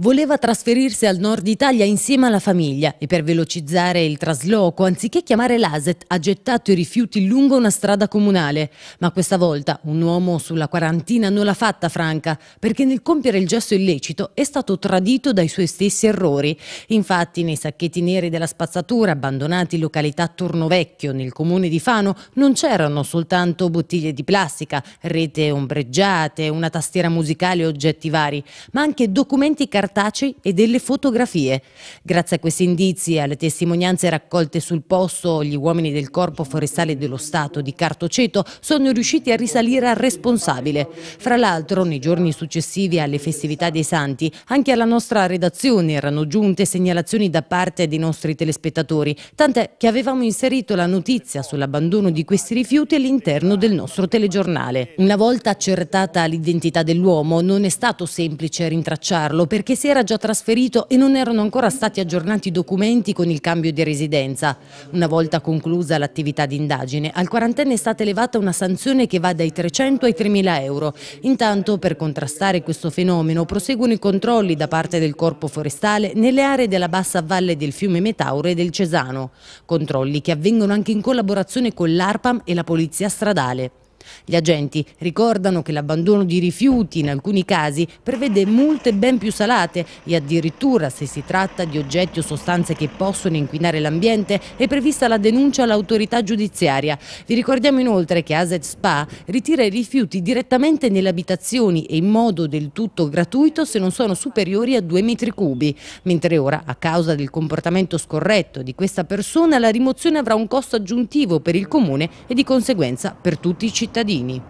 Voleva trasferirsi al nord Italia insieme alla famiglia e per velocizzare il trasloco, anziché chiamare l'ASET, ha gettato i rifiuti lungo una strada comunale. Ma questa volta un uomo sulla quarantina non l'ha fatta franca, perché nel compiere il gesto illecito è stato tradito dai suoi stessi errori. Infatti nei sacchetti neri della spazzatura abbandonati in località Turnovecchio, nel comune di Fano, non c'erano soltanto bottiglie di plastica, rete ombreggiate, una tastiera musicale e oggetti vari, ma anche documenti cartacei cartacei e delle fotografie. Grazie a questi indizi e alle testimonianze raccolte sul posto, gli uomini del Corpo Forestale dello Stato di Cartoceto sono riusciti a risalire al responsabile. Fra l'altro, nei giorni successivi alle festività dei Santi, anche alla nostra redazione erano giunte segnalazioni da parte dei nostri telespettatori, tant'è che avevamo inserito la notizia sull'abbandono di questi rifiuti all'interno del nostro telegiornale. Una volta accertata l'identità dell'uomo, non è stato semplice rintracciarlo perché si era già trasferito e non erano ancora stati aggiornati i documenti con il cambio di residenza. Una volta conclusa l'attività di indagine, al quarantenne è stata elevata una sanzione che va dai 300 ai 3.000 euro. Intanto, per contrastare questo fenomeno, proseguono i controlli da parte del Corpo Forestale nelle aree della bassa valle del fiume Metaure e del Cesano. Controlli che avvengono anche in collaborazione con l'ARPAM e la Polizia Stradale. Gli agenti ricordano che l'abbandono di rifiuti in alcuni casi prevede multe ben più salate e addirittura se si tratta di oggetti o sostanze che possono inquinare l'ambiente è prevista la denuncia all'autorità giudiziaria. Vi ricordiamo inoltre che Aset Spa ritira i rifiuti direttamente nelle abitazioni e in modo del tutto gratuito se non sono superiori a 2 metri cubi, mentre ora a causa del comportamento scorretto di questa persona la rimozione avrà un costo aggiuntivo per il comune e di conseguenza per tutti i cittadini cittadini.